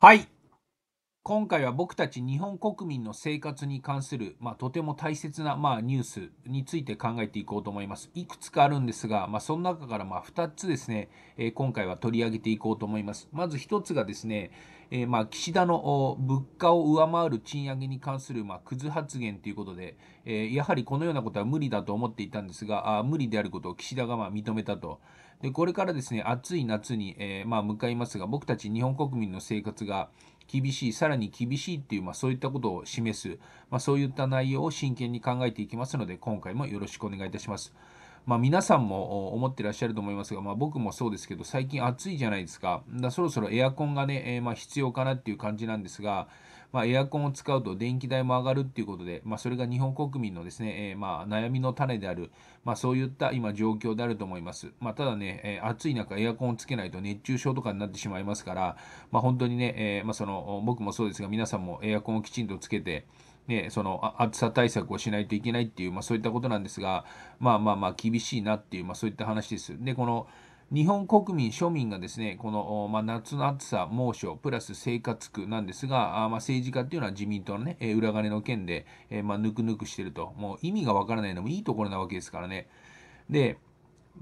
はい。今回は僕たち日本国民の生活に関する、まあ、とても大切な、まあ、ニュースについて考えていこうと思います。いくつかあるんですが、まあ、その中からま2つですね、えー、今回は取り上げていこうと思います。まず1つがですね、えー、ま岸田の物価を上回る賃上げに関する、まクズ発言ということで、えー、やはりこのようなことは無理だと思っていたんですが、あ無理であることを岸田がま認めたと。でこれからですね、暑い夏に、えま向かいますが、僕たち日本国民の生活が、厳しい、さらに厳しいっていう、まあ、そういったことを示す、まあ、そういった内容を真剣に考えていきますので、今回もよろしくお願いいたします。まあ、皆さんも思ってらっしゃると思いますが、まあ、僕もそうですけど、最近暑いじゃないですか。だそろそろエアコンがね、えー、まあ必要かなっていう感じなんですが、まあ、エアコンを使うと電気代も上がるっていうことで、まあ、それが日本国民のですね、えー、まあ、悩みの種である、まあ、そういった今状況であると思います。まあ、ただね、えー、暑い中エアコンをつけないと熱中症とかになってしまいますから、まあ、本当にね、えー、まあ、その僕もそうですが皆さんもエアコンをきちんとつけて、ね、その暑さ対策をしないといけないっていう、まあ、そういったことなんですが、まあまあまあ厳しいなっていう、まあ、そういった話です。でこの日本国民、庶民がですね、この、まあ、夏の暑さ、猛暑、プラス生活苦なんですが、あまあ、政治家っていうのは自民党のね、裏金の件で、えまあ、ぬくぬくしてると。もう意味がわからないのもいいところなわけですからね。で、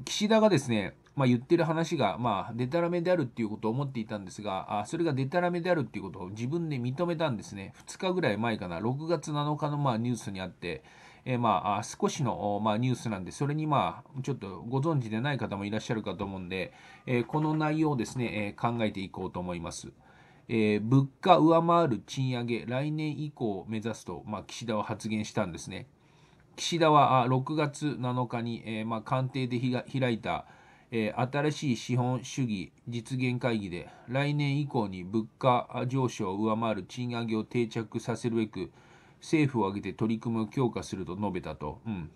岸田がですね、まあ、言ってる話が、まあ、でたらめであるっていうことを思っていたんですが、あそれがでたらめであるっていうことを自分で認めたんですね。2日ぐらい前かな、6月7日のまあニュースにあって、えー、まあ、少しの、まあ、ニュースなんで、それに、まあ、ちょっとご存知でない方もいらっしゃるかと思うんで、えー、この内容をですね、えー、考えていこうと思います。え物価上回る賃上げ、来年以降を目指すと、まあ、岸田は発言したんですね。岸田は6月7日に、えまあ、官邸で開いた、え新しい資本主義実現会議で来年以降に物価上昇を上回る賃上げを定着させるべく政府を挙げて取り組みを強化すると述べたと。うん。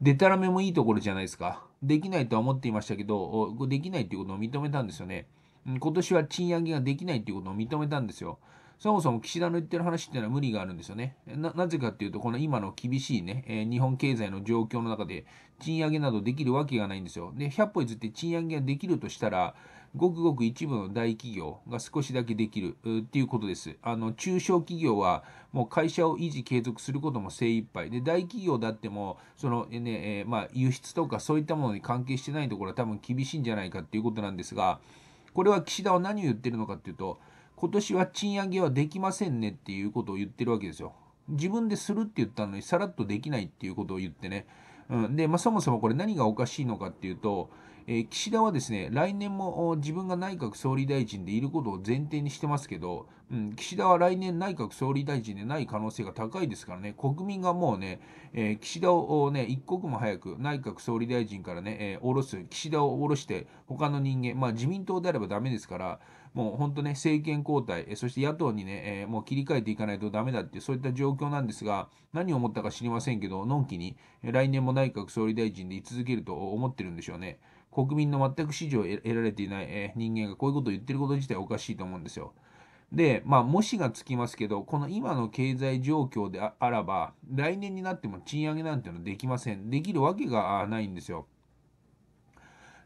でたらめもいいところじゃないですか。できないとは思っていましたけど、できないということを認めたんですよね。今年は賃上げができないということを認めたんですよ。そもそも岸田の言ってる話っていうのは無理があるんですよね。なぜかっていうと、この今の厳しいね、えー、日本経済の状況の中で、賃上げなどできるわけがないんですよ。で、100歩譲って賃上げができるとしたら、ごくごく一部の大企業が少しだけできるっていうことです。あの、中小企業はもう会社を維持継続することも精一杯で、大企業だっても、そのね、えー、まあ、輸出とかそういったものに関係してないところは多分厳しいんじゃないかっていうことなんですが、これは岸田は何を言ってるのかっていうと、今年は賃上げはできませんねっていうことを言ってるわけですよ。自分でするって言ったのにさらっとできないっていうことを言ってね。うん、で、まあ、そもそもこれ何がおかしいのかっていうと、え岸田はですね、来年も自分が内閣総理大臣でいることを前提にしてますけど、うん、岸田は来年内閣総理大臣でない可能性が高いですからね、国民がもうね、え岸田をね、一刻も早く内閣総理大臣からね、え下ろす、岸田を下ろして、他の人間、まあ自民党であればダメですから、もう本当ね、政権交代、そして野党にね、えもう切り替えていかないとダメだって、そういった状況なんですが、何を思ったか知りませんけど、のんきに、来年も内閣総理大臣で居続けると思ってるんでしょうね。国民の全く支持を得られていない、え人間がこういうことを言ってること自体おかしいと思うんですよ。で、まあ、もしがつきますけど、この今の経済状況であらば、来年になっても賃上げなんていうのはできません。できるわけがないんですよ。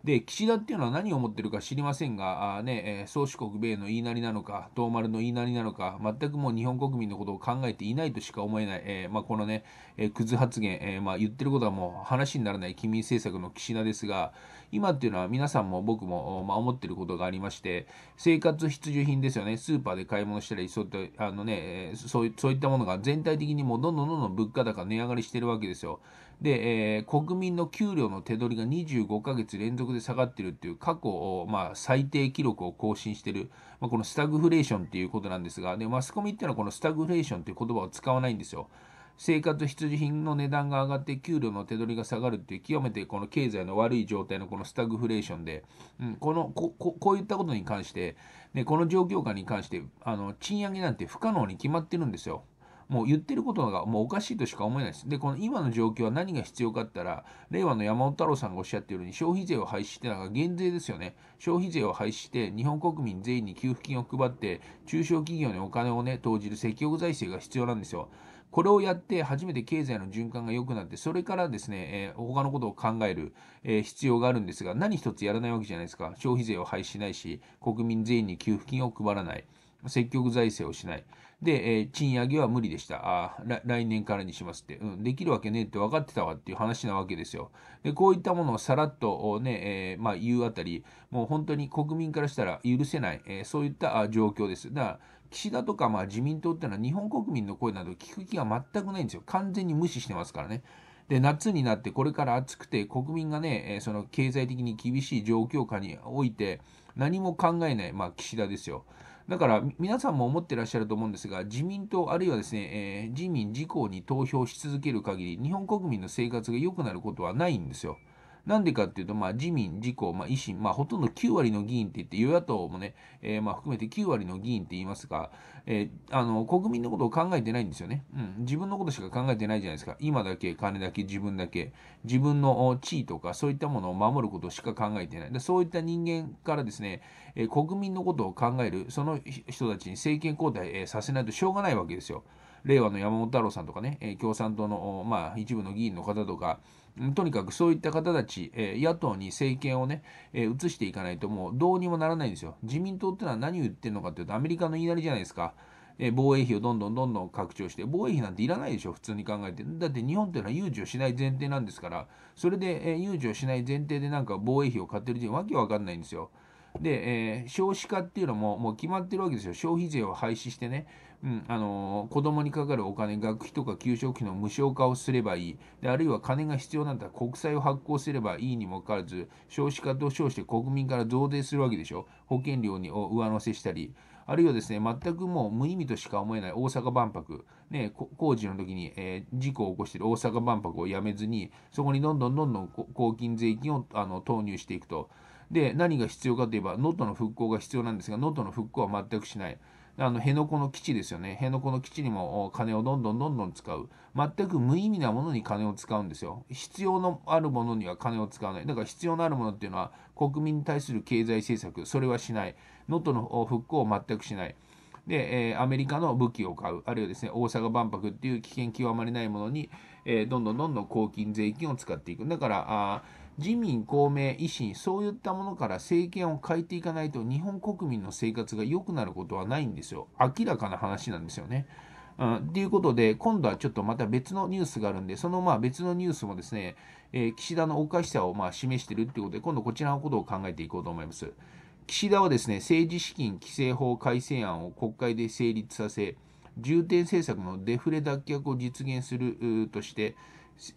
で、岸田っていうのは何を思ってるか知りませんが、あね、宗主国米の言いなりなのか、東丸の言いなりなのか、全くもう日本国民のことを考えていないとしか思えない、えー、まあ、このね、えー、クズ発言、えー、まあ、言ってることはもう話にならない君隣政策の岸田ですが、今っていうのは皆さんも僕も、まあ、思ってることがありまして、生活必需品ですよね、スーパーで買い物したり、そういったあの、ね、そうそういったものが全体的にもうどんどんどんどん物価高値上がりしてるわけですよ。で、えー、国民の給料の手取りが25ヶ月連続で下がってるっていう過去、まあ、最低記録を更新してる、まあ、このスタグフレーションっていうことなんですが、でマスコミっていうのはこのスタグフレーションっていう言葉を使わないんですよ。生活必需品の値段が上がって給料の手取りが下がるっていう極めてこの経済の悪い状態のこのスタグフレーションで、うん、このこここういったことに関して、ね、この状況下に関してあの賃上げなんて不可能に決まってるんですよ。もう言ってることがもうおかしいとしか思えないです。で、この今の状況は何が必要かって言ったら、令和の山本太郎さんがおっしゃっているように、消費税を廃止して、なんか減税ですよね。消費税を廃止して、日本国民全員に給付金を配って、中小企業にお金をね、投じる積極財政が必要なんですよ。これをやって初めて経済の循環が良くなって、それからですね、えー、他のことを考える、えー、必要があるんですが、何一つやらないわけじゃないですか。消費税を廃止しないし、国民全員に給付金を配らない。積極財政をしない。で、えー、賃上げは無理でした。あ来年からにしますって、うん。できるわけねえって分かってたわっていう話なわけですよ。で、こういったものをさらっとね、えー、まあ、言うあたり、もう本当に国民からしたら許せない、えー、そういった状況です。だから、岸田とかまあ自民党っていうのは日本国民の声など聞く気が全くないんですよ。完全に無視してますからね。で、夏になってこれから暑くて国民がね、えその経済的に厳しい状況下において何も考えない、まあ、岸田ですよ。だから皆さんも思ってらっしゃると思うんですが、自民党あるいはですね、えー、自民、自公に投票し続ける限り、日本国民の生活が良くなることはないんですよ。なんでかっていうと、まあ、自民、自公、まあ、維新、まあ、ほとんど9割の議員って言って、与野党もね、えー、まあ、含めて9割の議員って言いますが、えー、あの、国民のことを考えてないんですよね。うん、自分のことしか考えてないじゃないですか。今だけ、金だけ、自分だけ、自分の地位とか、そういったものを守ることしか考えてない。でそういった人間からですね、えー、国民のことを考える、その人たちに政権交代、えー、させないとしょうがないわけですよ。令和の山本太郎さんとかね、えー、共産党の、まあ、一部の議員の方とか、とにかくそういった方たち、え野党に政権をね、え移していかないともうどうにもならないんですよ。自民党ってのは何を言ってるのかっていうと、アメリカの言いなりじゃないですか。え防衛費をどんどんどんどん拡張して、防衛費なんていらないでしょ、普通に考えて。だって日本っていうのは有事をしない前提なんですから、それで、え有事をしない前提でなんか防衛費を買ってるってわけわかんないんですよ。で、えー、少子化っていうのももう決まってるわけですよ。消費税を廃止してね、うんあのー、子供にかかるお金、学費とか給食費の無償化をすればいいで、あるいは金が必要なんだ国債を発行すればいいにもかかわらず、少子化と称して国民から増税するわけでしょ。保険料にを上乗せしたり。あるいはですね、全くもう無意味としか思えない大阪万博、ね、工事の時に、えー、事故を起こしている大阪万博をやめずに、そこにどんどんどんどん公金税金をあの投入していくと。で何が必要かといえば能登の復興が必要なんですが能登の復興は全くしない。あの辺野古の基地ですよね。辺野古の基地にも金をどんどんどんどん使う。全く無意味なものに金を使うんですよ。必要のあるものには金を使わない。だから必要のあるものっていうのは国民に対する経済政策、それはしない。能登の復興を全くしない。で、えアメリカの武器を買う。あるいはですね、大阪万博っていう危険極まりないものに、えどんどんどんどん公金、税金を使っていく。だから、自民、公明、維新、そういったものから政権を変えていかないと日本国民の生活が良くなることはないんですよ。明らかな話なんですよね。うん、っていうことで、今度はちょっとまた別のニュースがあるんで、そのまあ別のニュースもですね、えー、岸田のおかしさをまあ示しているということで、今度こちらのことを考えていこうと思います。岸田はですね、政治資金規正法改正案を国会で成立させ、重点政策のデフレ脱却を実現するとして、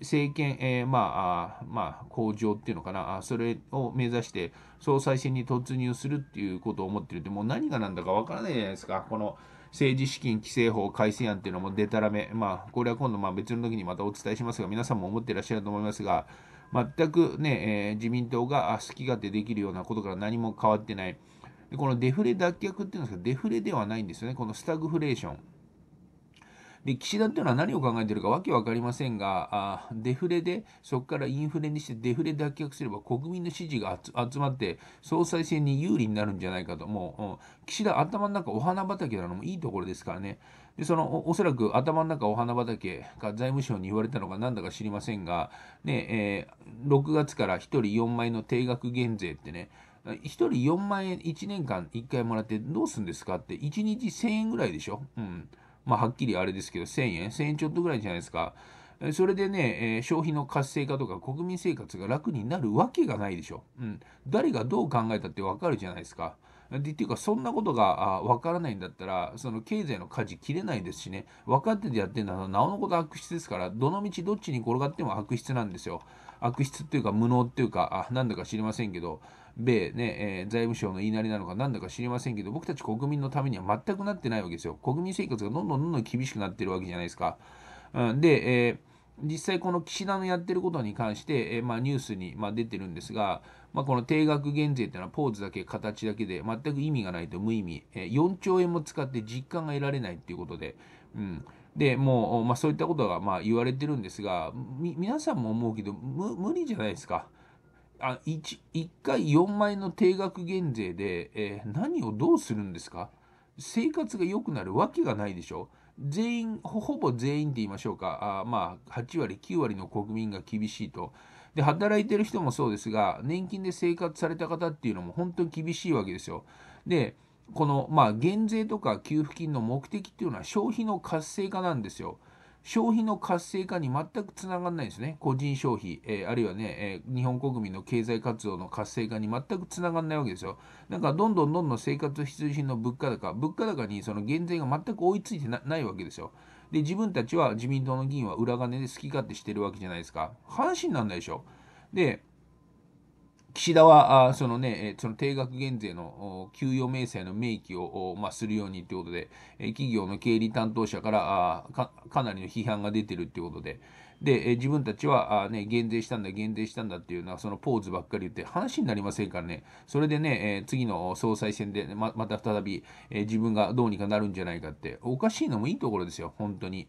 政権、えー、まあ、まあ、向上っていうのかな、それを目指して総裁選に突入するっていうことを思ってるって、もう何が何だかわからないじゃないですか、この政治資金規正法改正案っていうのもでたらめ、まあ、これは今度、まあ別の時にまたお伝えしますが、皆さんも思ってらっしゃると思いますが、全くね、えー、自民党が好き勝手できるようなことから何も変わってない。でこのデフレ脱却っていうんですか、デフレではないんですよね、このスタグフレーション。で岸田っていうのは何を考えてるかわけわかりませんがあデフレでそこからインフレにしてデフレ脱却すれば国民の支持が集まって総裁選に有利になるんじゃないかともう、うん、岸田頭の中お花畑なのもいいところですからねでそのおそらく頭の中お花畑が財務省に言われたのかんだか知りませんが、ねえー、6月から1人4万円の定額減税ってね1人4万円1年間1回もらってどうするんですかって1日1000円ぐらいでしょ、うんまあ、はっきりあれですけど、1000円、1000円ちょっとぐらいじゃないですか。それでね、えー、消費の活性化とか国民生活が楽になるわけがないでしょ。うん、誰がどう考えたってわかるじゃないですか。でっていうか、そんなことがわからないんだったら、その経済の舵切れないですしね、分かっててやってるのなおのこと悪質ですから、どの道どっちに転がっても悪質なんですよ。悪質っていうか、無能っていうか、あなんだか知りませんけど、米ね、えー、財務省の言いなりなのか何だか知りませんけど、僕たち国民のためには全くなってないわけですよ。国民生活がどんどんどんどん厳しくなってるわけじゃないですか。うん、で、えー実際この岸田のやってることに関して、えー、まあ、ニュースに、まあ、出てるんですが、まあ、この定額減税っていうのはポーズだけ形だけで全く意味がないと無意味、えー、4兆円も使って実感が得られないっていうことで、うん、でもう、まそういったことがま言われてるんですが皆さんも思うけど無理じゃないですか。あ 1, 1回4万円の定額減税で、えー、何をどうするんですか生活が良くなるわけがないでしょ全員ほぼ全員って言いましょうかあまあ8割9割の国民が厳しいとで働いてる人もそうですが年金で生活された方っていうのも本当に厳しいわけですよでこのまあ減税とか給付金の目的っていうのは消費の活性化なんですよ消費の活性化に全くつながらないですね。個人消費、えー、あるいはね、えー、日本国民の経済活動の活性化に全くつながらないわけですよ。なんかどんどんどんどん生活必需品の物価高、物価高にその減税が全く追いついてないわけですよ。で、自分たちは自民党の議員は裏金で好き勝手してるわけじゃないですか。阪神なんでしょ。で、岸田は、あそのね、その定額減税の給与明細の明記を、まあ、するようにということで、企業の経理担当者からあかかなりの批判が出てるということで、で、自分たちはあ、ね、減税したんだ、減税したんだっていうのは、そのポーズばっかり言って話になりませんからね、それでね、え次の総裁選でままた再び、え自分がどうにかなるんじゃないかって、おかしいのもいいところですよ、本当に。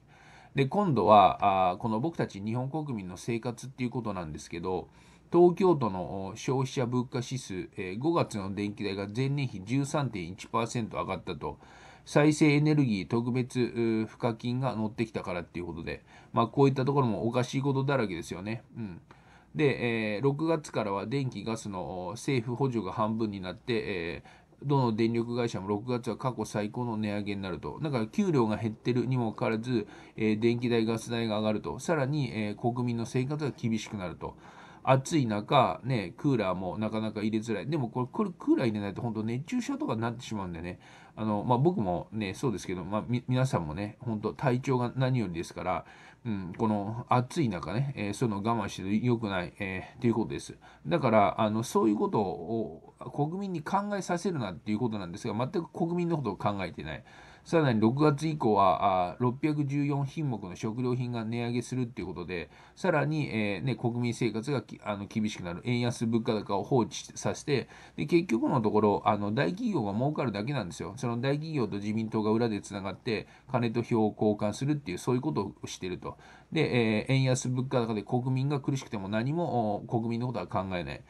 で今度はあこの僕たち日本国民の生活っていうことなんですけど東京都の消費者物価指数、えー、5月の電気代が前年比13.1%上がったと。再生エネルギー特別賦課金が乗ってきたからっていうことで、まあ、こういったところもおかしいことだらけですよね。うん、で、えー、6月からは電気、ガスの政府補助が半分になって、えー、どの電力会社も6月は過去最高の値上げになると。だから給料が減ってるにもかかわらず、えー、電気代、ガス代が上がると。さらに、えー、国民の生活が厳しくなると。暑い中、ね、クーラーもなかなか入れづらい。でもこれ、これクーラー入れないと本当熱中症とかになってしまうんでね。あの、まあ、僕もね、そうですけど、まあ、皆さんもね、本当体調が何よりですから、うん、この暑い中ね、えー、そういうの我慢して良くない、えー、ということです。だから、あの、そういうことを国民に考えさせるなっていうことなんですが、全く国民のことを考えてない。さらに6月以降は614品目の食料品が値上げするということで、さらに、えー、ね、国民生活があの厳しくなる、円安物価高を放置させて、で結局のところあの、大企業が儲かるだけなんですよ。その大企業と自民党が裏でつながって、金と票を交換するっていう、そういうことをしていると。で、えー、円安物価高で国民が苦しくても何も国民のことは考えない。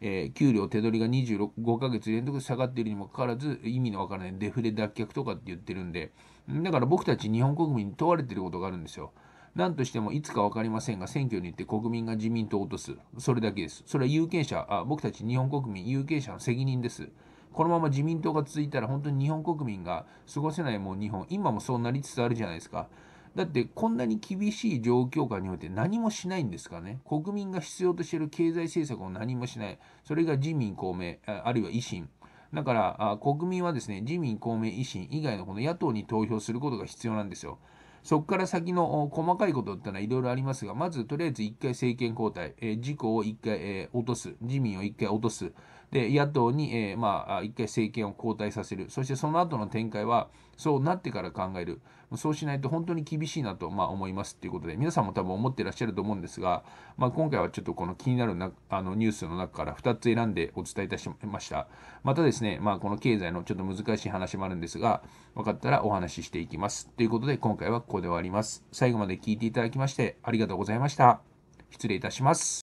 えー、給料手取りが25ヶ月連続下がっているにもかかわらず、意味のわからないデフレ脱却とかって言ってるんで、だから僕たち日本国民に問われてることがあるんですよ。何としてもいつか分かりませんが、選挙に行って国民が自民党を落とす。それだけです。それは有権者、あ僕たち日本国民、有権者の責任です。このまま自民党が続いたら、本当に日本国民が過ごせないもう日本、今もそうなりつつあるじゃないですか。だってこんなに厳しい状況下において何もしないんですかね。国民が必要としている経済政策を何もしない。それが自民、公明、あるいは維新。だから、国民はですね、自民、公明、維新以外のこの野党に投票することが必要なんですよ。そこから先の細かいことってのはいろいろありますが、まずとりあえず1回政権交代、え自公を1回、え落とす、自民を1回落とす、で野党に、えー、まあ、一回政権を交代させる、そしてその後の展開は、そうなってから考える、そうしないと本当に厳しいなと、まあ、思いますということで、皆さんも多分思ってらっしゃると思うんですが、まあ、今回はちょっとこの気になるなあのニュースの中から2つ選んでお伝えいたしました。またですね、まあ、この経済のちょっと難しい話もあるんですが、分かったらお話ししていきます。ということで、今回はここで終わります。最後まで聞いていただきまして、ありがとうございました。失礼いたします。